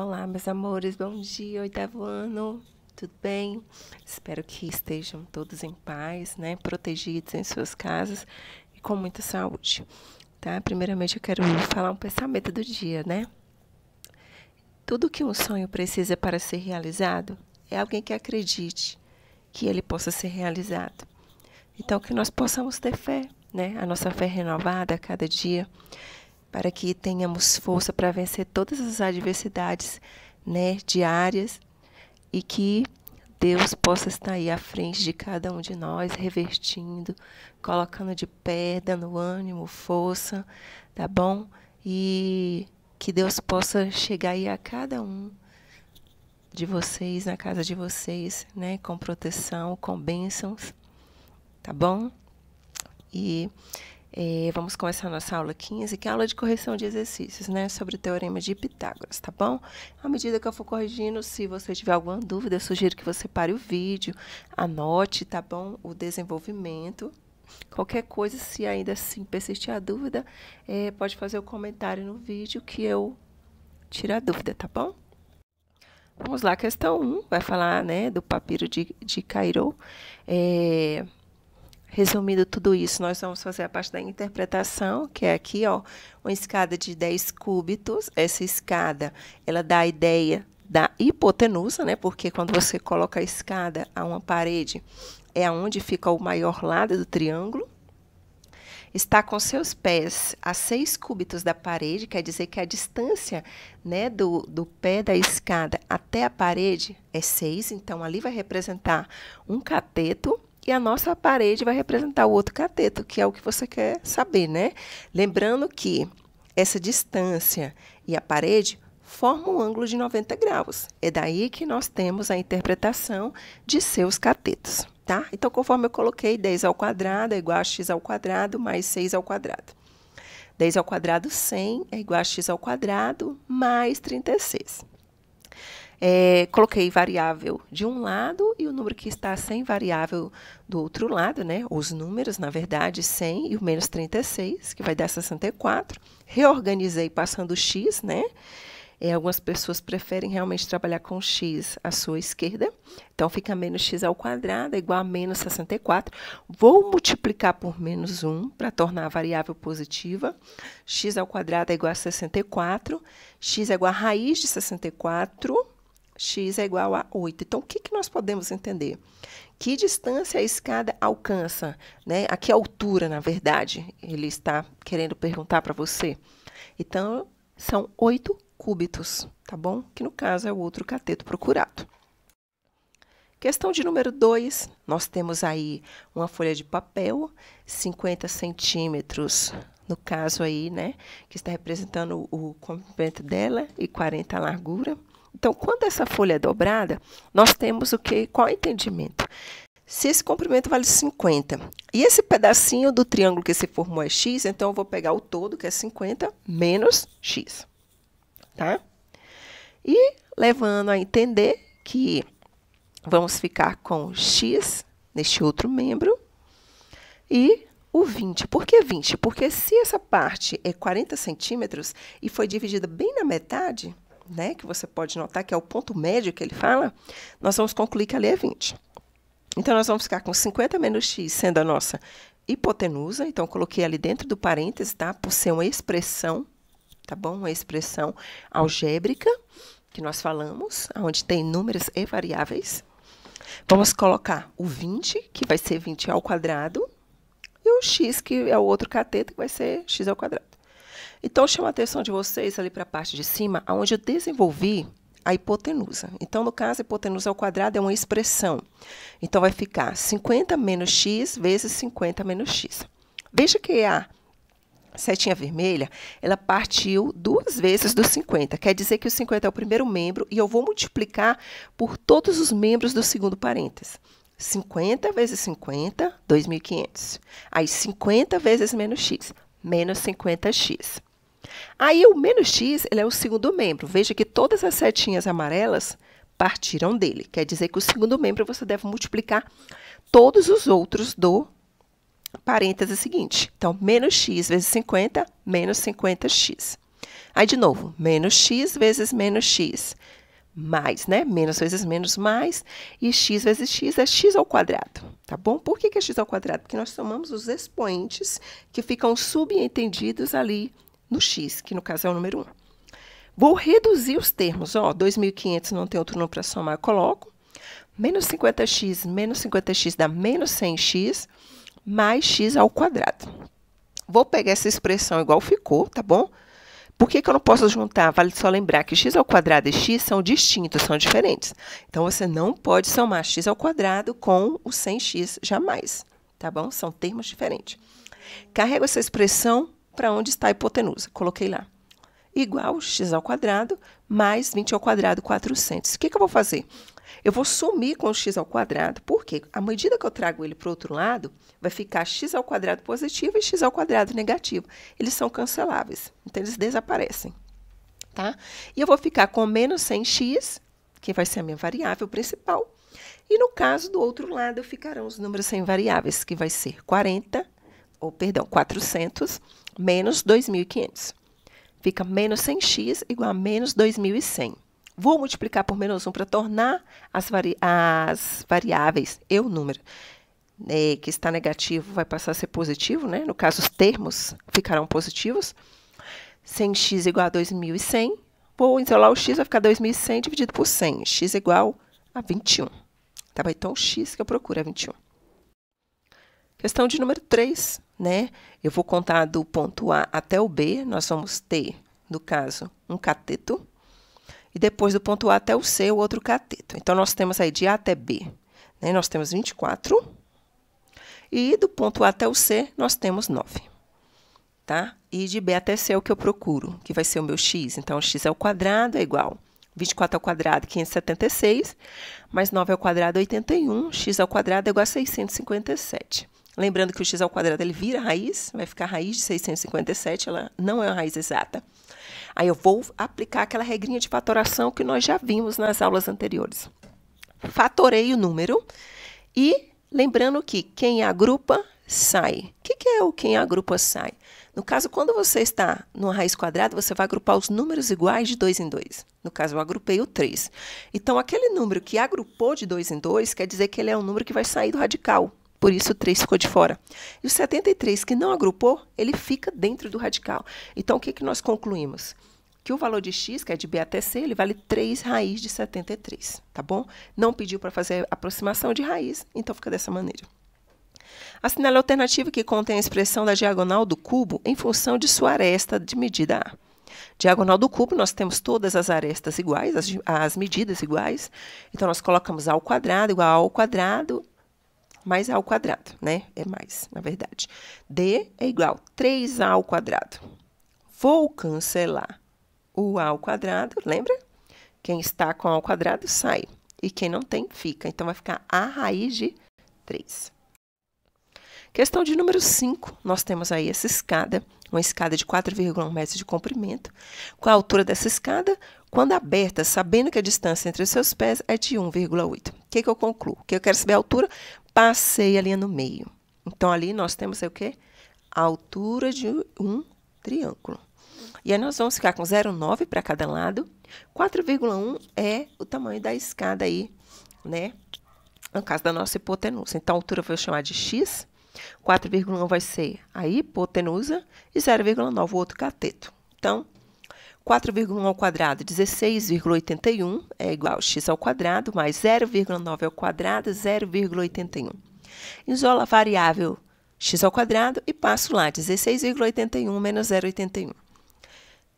Olá, meus amores, bom dia, oitavo ano, tudo bem? Espero que estejam todos em paz, né? Protegidos em suas casas e com muita saúde, tá? Primeiramente, eu quero falar um pensamento do dia, né? Tudo que um sonho precisa para ser realizado é alguém que acredite que ele possa ser realizado. Então, que nós possamos ter fé, né? A nossa fé renovada a cada dia para que tenhamos força para vencer todas as adversidades né, diárias e que Deus possa estar aí à frente de cada um de nós, revertindo, colocando de pé, dando ânimo, força, tá bom? E que Deus possa chegar aí a cada um de vocês, na casa de vocês, né? Com proteção, com bênçãos, tá bom? E é, vamos começar nossa aula 15, que é a aula de correção de exercícios, né? Sobre o teorema de Pitágoras, tá bom? À medida que eu for corrigindo, se você tiver alguma dúvida, eu sugiro que você pare o vídeo, anote, tá bom? O desenvolvimento. Qualquer coisa, se ainda assim persistir a dúvida, é, pode fazer o um comentário no vídeo que eu tiro a dúvida, tá bom? Vamos lá, questão 1, vai falar né, do papiro de, de Cairo. É, Resumindo tudo isso, nós vamos fazer a parte da interpretação, que é aqui, ó, uma escada de 10 cúbitos. Essa escada, ela dá a ideia da hipotenusa, né? Porque quando você coloca a escada a uma parede, é onde fica o maior lado do triângulo. Está com seus pés a 6 cúbitos da parede, quer dizer que a distância, né, do, do pé da escada até a parede é 6, então ali vai representar um cateto e a nossa parede vai representar o outro cateto, que é o que você quer saber, né? Lembrando que essa distância e a parede formam um ângulo de 90 graus. É daí que nós temos a interpretação de seus catetos, tá? Então, conforme eu coloquei, 10 ao quadrado é igual a x ao quadrado mais 6 ao quadrado. 10 ao quadrado, 100 é igual a x ao quadrado mais 36 é, coloquei variável de um lado e o número que está sem variável do outro lado, né? Os números, na verdade, 100 e o menos 36, que vai dar 64. Reorganizei passando x, né? E é, algumas pessoas preferem realmente trabalhar com x à sua esquerda. Então, fica menos x ao quadrado é igual a menos 64. Vou multiplicar por menos 1 para tornar a variável positiva. x ao quadrado é igual a 64. x é igual a raiz de 64 x é igual a 8. Então, o que, que nós podemos entender? Que distância a escada alcança? Né? A que altura, na verdade, ele está querendo perguntar para você? Então, são 8 cúbitos, tá bom? Que no caso é o outro cateto procurado. Questão de número 2, nós temos aí uma folha de papel, 50 centímetros, no caso aí, né? Que está representando o comprimento dela e 40 a largura. Então, quando essa folha é dobrada, nós temos o que? Qual é o entendimento? Se esse comprimento vale 50 e esse pedacinho do triângulo que se formou é x, então eu vou pegar o todo, que é 50, menos x. Tá? E levando a entender que vamos ficar com x neste outro membro e o 20. Por que 20? Porque se essa parte é 40 centímetros e foi dividida bem na metade, né, que você pode notar que é o ponto médio que ele fala, nós vamos concluir que ali é 20. Então, nós vamos ficar com 50 menos x sendo a nossa hipotenusa. Então, coloquei ali dentro do parênteses, tá? Por ser uma expressão, tá bom? Uma expressão algébrica que nós falamos, onde tem números e variáveis. Vamos colocar o 20, que vai ser 20 ao quadrado, e o x, que é o outro cateto, que vai ser x ao quadrado. Então, chama a atenção de vocês ali para a parte de cima, onde eu desenvolvi a hipotenusa. Então, no caso, a hipotenusa ao quadrado é uma expressão. Então, vai ficar 50 menos x vezes 50 menos x. Veja que a setinha vermelha, ela partiu duas vezes do 50. Quer dizer que o 50 é o primeiro membro e eu vou multiplicar por todos os membros do segundo parênteses. 50 vezes 50, 2.500. Aí, 50 vezes menos x, menos 50x. Aí o menos x ele é o segundo membro. Veja que todas as setinhas amarelas partiram dele. Quer dizer que o segundo membro você deve multiplicar todos os outros do parênteses seguinte. Então, menos x vezes 50, menos 50x. Aí, de novo, menos x vezes menos x, mais, né? Menos vezes menos, mais. E x vezes x é x ao quadrado, tá bom? Por que, que é x ao quadrado? Porque nós somamos os expoentes que ficam subentendidos ali no X, que no caso é o número 1. Vou reduzir os termos. Ó, 2.500 não tem outro número para somar, eu coloco. Menos 50x menos 50x dá menos 100x, mais x ao quadrado. Vou pegar essa expressão igual ficou, tá bom? Por que, que eu não posso juntar? Vale só lembrar que x ao quadrado e x são distintos, são diferentes. Então, você não pode somar x ao quadrado com o 100x jamais, tá bom? São termos diferentes. Carrego essa expressão para onde está a hipotenusa. Coloquei lá. Igual x ao quadrado mais 20 ao quadrado, 400. O que, que eu vou fazer? Eu vou sumir com x ao quadrado, porque à medida que eu trago ele para o outro lado, vai ficar x ao quadrado positivo e x ao quadrado negativo. Eles são canceláveis, então eles desaparecem. Tá? E eu vou ficar com menos 100x, que vai ser a minha variável principal. E no caso do outro lado, ficarão os números sem variáveis, que vai ser 40 ou perdão, 400 menos 2.500. Fica menos 100x igual a menos 2.100. Vou multiplicar por menos 1 para tornar as, vari as variáveis e o número né, que está negativo vai passar a ser positivo, né? No caso, os termos ficarão positivos. 100x igual a 2.100. Vou isolar o x, vai ficar 2.100 dividido por 100. x igual a 21. Tá bom? Então, o x que eu procuro é 21. Questão de número 3, né? Eu vou contar do ponto A até o B, nós vamos ter, no caso, um cateto. E depois do ponto A até o C, o outro cateto. Então, nós temos aí de A até B, né? nós temos 24. E do ponto A até o C, nós temos 9. Tá? E de B até C é o que eu procuro, que vai ser o meu x. Então, x ao é quadrado é igual 24 ao quadrado, 576, mais 9 ao quadrado, 81, x ao quadrado é igual a 657. Lembrando que o x ao quadrado ele vira raiz, vai ficar raiz de 657, ela não é uma raiz exata. Aí eu vou aplicar aquela regrinha de fatoração que nós já vimos nas aulas anteriores. Fatorei o número e lembrando que quem agrupa sai. O que, que é o quem agrupa sai? No caso, quando você está numa raiz quadrada, você vai agrupar os números iguais de 2 em 2. No caso, eu agrupei o 3. Então, aquele número que agrupou de 2 em 2 quer dizer que ele é um número que vai sair do radical. Por isso, o 3 ficou de fora. E o 73, que não agrupou, ele fica dentro do radical. Então, o que, que nós concluímos? Que o valor de x, que é de b até c, ele vale 3 raiz de 73, tá bom? Não pediu para fazer aproximação de raiz, então fica dessa maneira. Assinale a alternativa que contém a expressão da diagonal do cubo em função de sua aresta de medida A. Diagonal do cubo, nós temos todas as arestas iguais, as, as medidas iguais. Então, nós colocamos A ao quadrado igual a A ao quadrado mais A ao quadrado, né? É mais, na verdade. D é igual 3A ao quadrado. Vou cancelar o A ao quadrado, lembra? Quem está com A ao quadrado sai. E quem não tem, fica. Então, vai ficar A raiz de 3. Questão de número 5. Nós temos aí essa escada, uma escada de 4,1 metros de comprimento. Qual a altura dessa escada? Quando aberta, sabendo que a distância entre os seus pés é de 1,8. O que, que eu concluo? Que eu quero saber é a altura passei ali no meio. Então, ali nós temos o quê? A altura de um triângulo. E aí nós vamos ficar com 0,9 para cada lado. 4,1 é o tamanho da escada aí, né? No caso da nossa hipotenusa. Então, a altura eu vou chamar de x. 4,1 vai ser a hipotenusa e 0,9 o outro cateto. Então, 4,1 ao quadrado, 16,81 é igual a x ao quadrado, mais 0,9 ao quadrado, 0,81. Isola a variável x ao quadrado e passo lá, 16,81 menos 0,81.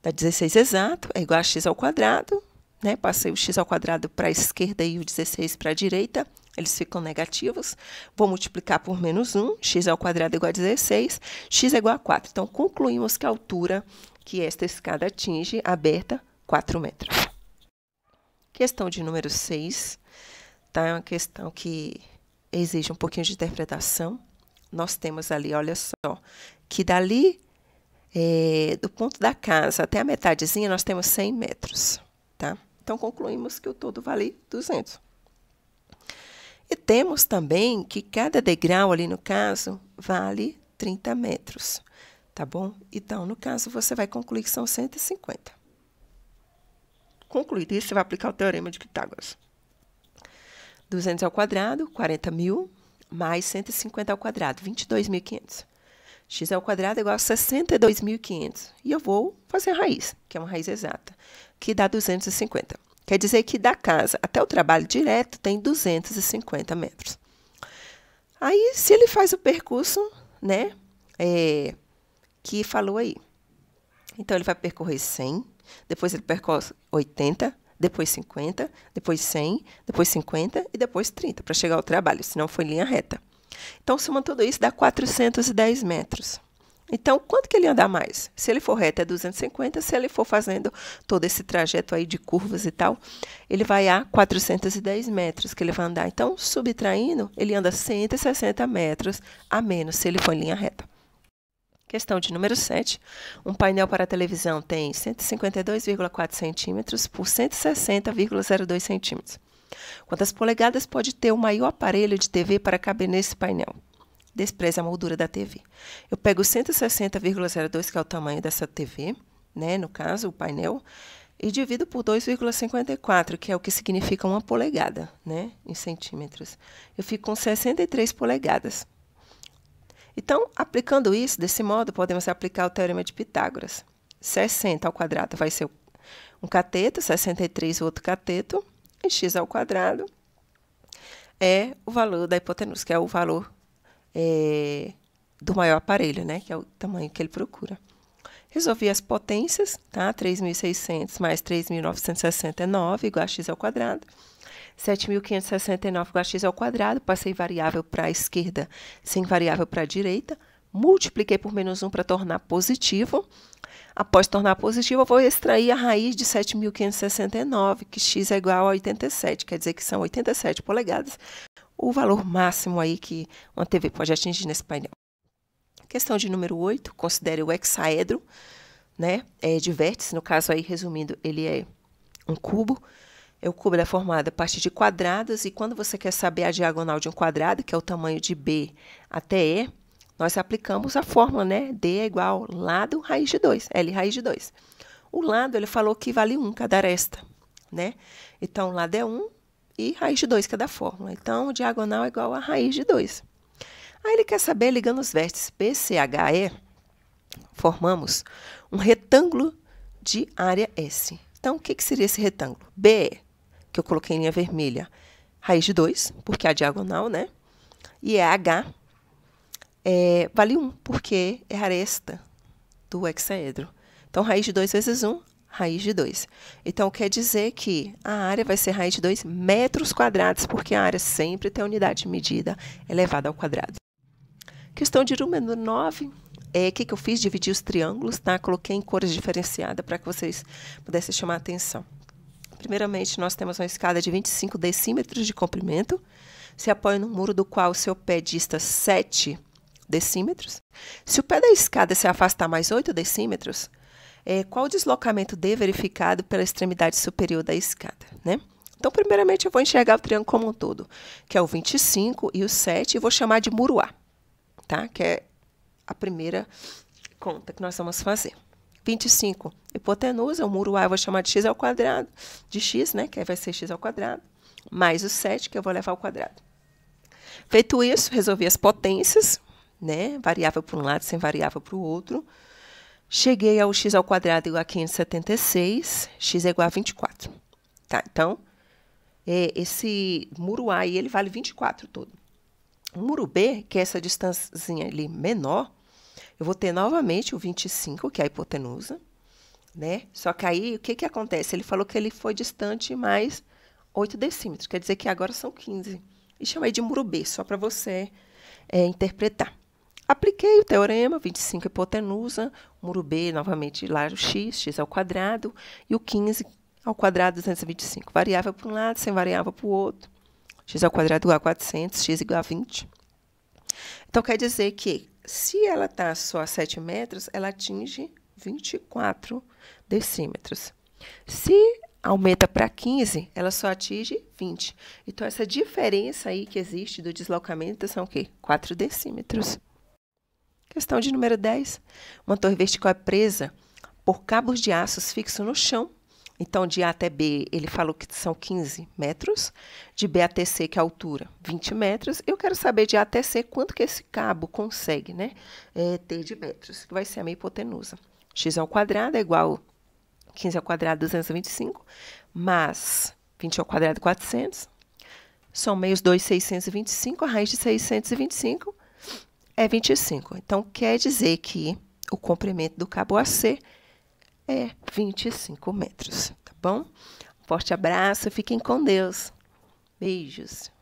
Dá 16 exato, é igual a x ao quadrado, né? Passei o x ao quadrado para a esquerda e o 16 para a direita, eles ficam negativos. Vou multiplicar por menos 1, x ao quadrado é igual a 16, x é igual a 4. Então, concluímos que a altura que esta escada atinge, aberta, 4 metros. Questão de número 6, tá? É uma questão que exige um pouquinho de interpretação. Nós temos ali, olha só, que dali é, do ponto da casa até a metadezinha nós temos 100 metros, tá? Então concluímos que o todo vale 200. E temos também que cada degrau ali no caso vale 30 metros. Tá bom? Então, no caso, você vai concluir que são 150. Concluído isso, você vai aplicar o teorema de Pitágoras. 200 ao quadrado, 40 mil, mais 150 ao quadrado, 22.500. x ao quadrado é igual a 62.500. E eu vou fazer a raiz, que é uma raiz exata, que dá 250. Quer dizer que da casa até o trabalho direto tem 250 metros. Aí, se ele faz o percurso, né, é, que falou aí. Então, ele vai percorrer 100, depois ele percorre 80, depois 50, depois 100, depois 50 e depois 30, para chegar ao trabalho, Se não foi linha reta. Então, somando tudo isso, dá 410 metros. Então, quanto que ele anda mais? Se ele for reto é 250, se ele for fazendo todo esse trajeto aí de curvas e tal, ele vai a 410 metros que ele vai andar. Então, subtraindo, ele anda 160 metros a menos se ele for em linha reta. Questão de número 7. Um painel para televisão tem 152,4 centímetros por 160,02 centímetros. Quantas polegadas pode ter o maior aparelho de TV para caber nesse painel? Despreza a moldura da TV. Eu pego 160,02, que é o tamanho dessa TV, né? no caso, o painel, e divido por 2,54, que é o que significa uma polegada né? em centímetros. Eu fico com 63 polegadas. Então, aplicando isso desse modo, podemos aplicar o teorema de Pitágoras. 60 ao quadrado vai ser um cateto, 63 o outro cateto, e x ao quadrado é o valor da hipotenusa, que é o valor é, do maior aparelho, né? que é o tamanho que ele procura. Resolvi as potências, tá? 3.600 mais 3.969 igual a x ao quadrado. 7.569 x ao quadrado, passei variável para a esquerda sem variável para a direita, multipliquei por menos 1 para tornar positivo. Após tornar positivo, eu vou extrair a raiz de 7.569, que x é igual a 87, quer dizer que são 87 polegadas, o valor máximo aí que uma TV pode atingir nesse painel. Questão de número 8, considere o hexaedro, né, é, de vértice, no caso aí, resumindo, ele é um cubo, o cubo é formado a partir de quadrados e quando você quer saber a diagonal de um quadrado, que é o tamanho de B até E, nós aplicamos a fórmula, né? D é igual lado raiz de 2, L raiz de 2. O lado, ele falou que vale 1 cada aresta, né? Então, lado é 1 e raiz de 2, que é da fórmula. Então, diagonal é igual a raiz de 2. Aí ele quer saber, ligando os vértices P, C, H, E, formamos um retângulo de área S. Então, o que, que seria esse retângulo? BE que eu coloquei em linha vermelha, raiz de 2, porque é a diagonal, né? E é H, é, vale 1, porque é a aresta do hexaedro. Então, raiz de 2 vezes 1, raiz de 2. Então, quer dizer que a área vai ser raiz de 2 metros quadrados, porque a área sempre tem a unidade de medida elevada ao quadrado. Questão de número 9. É, o que, que eu fiz? Dividi os triângulos, tá? Coloquei em cores diferenciadas para que vocês pudessem chamar a atenção. Primeiramente, nós temos uma escada de 25 decímetros de comprimento. Se apoia no muro do qual o seu pé dista 7 decímetros. Se o pé da escada se afastar mais 8 decímetros, é, qual o deslocamento D verificado pela extremidade superior da escada, né? Então, primeiramente, eu vou enxergar o triângulo como um todo, que é o 25 e o 7, e vou chamar de muro A, tá? Que é a primeira conta que nós vamos fazer. 25. Hipotenusa, o muro A eu vou chamar de x ao quadrado, de x, né, que vai ser x ao quadrado, mais o 7, que eu vou levar ao quadrado. Feito isso, resolvi as potências, né, variável para um lado, sem variável para o outro. Cheguei ao x ao quadrado igual a 576, x é igual a 24. Tá, então, é, esse muro A aí, ele vale 24 todo. O muro B, que é essa distância ali menor, eu vou ter novamente o 25, que é a hipotenusa, né? Só que aí, o que, que acontece? Ele falou que ele foi distante mais 8 decímetros, quer dizer que agora são 15. E chamei de muro B, só para você é, interpretar. Apliquei o teorema, 25 hipotenusa, muro B, novamente, lá o x, x ao quadrado, e o 15 ao quadrado, 225. Variável para um lado, sem variável para o outro. x ao quadrado igual a 400, x igual a 20. Então, quer dizer que se ela está só a 7 metros, ela atinge 24 decímetros. Se aumenta para 15, ela só atinge 20. Então, essa diferença aí que existe do deslocamento são o quê? 4 decímetros. Questão de número 10. Uma torre vertical é presa por cabos de aços fixos no chão então, de A até B, ele falou que são 15 metros, de B até C, que é a altura, 20 metros. Eu quero saber de A até C quanto que esse cabo consegue né, é, ter de metros, que vai ser a minha hipotenusa. x ao quadrado é igual a 15 ao quadrado, 225, mais 20 ao quadrado, 400. Somei os dois, 625, a raiz de 625 é 25. Então, quer dizer que o comprimento do cabo AC é 25 metros, tá bom? Forte abraço, fiquem com Deus. Beijos.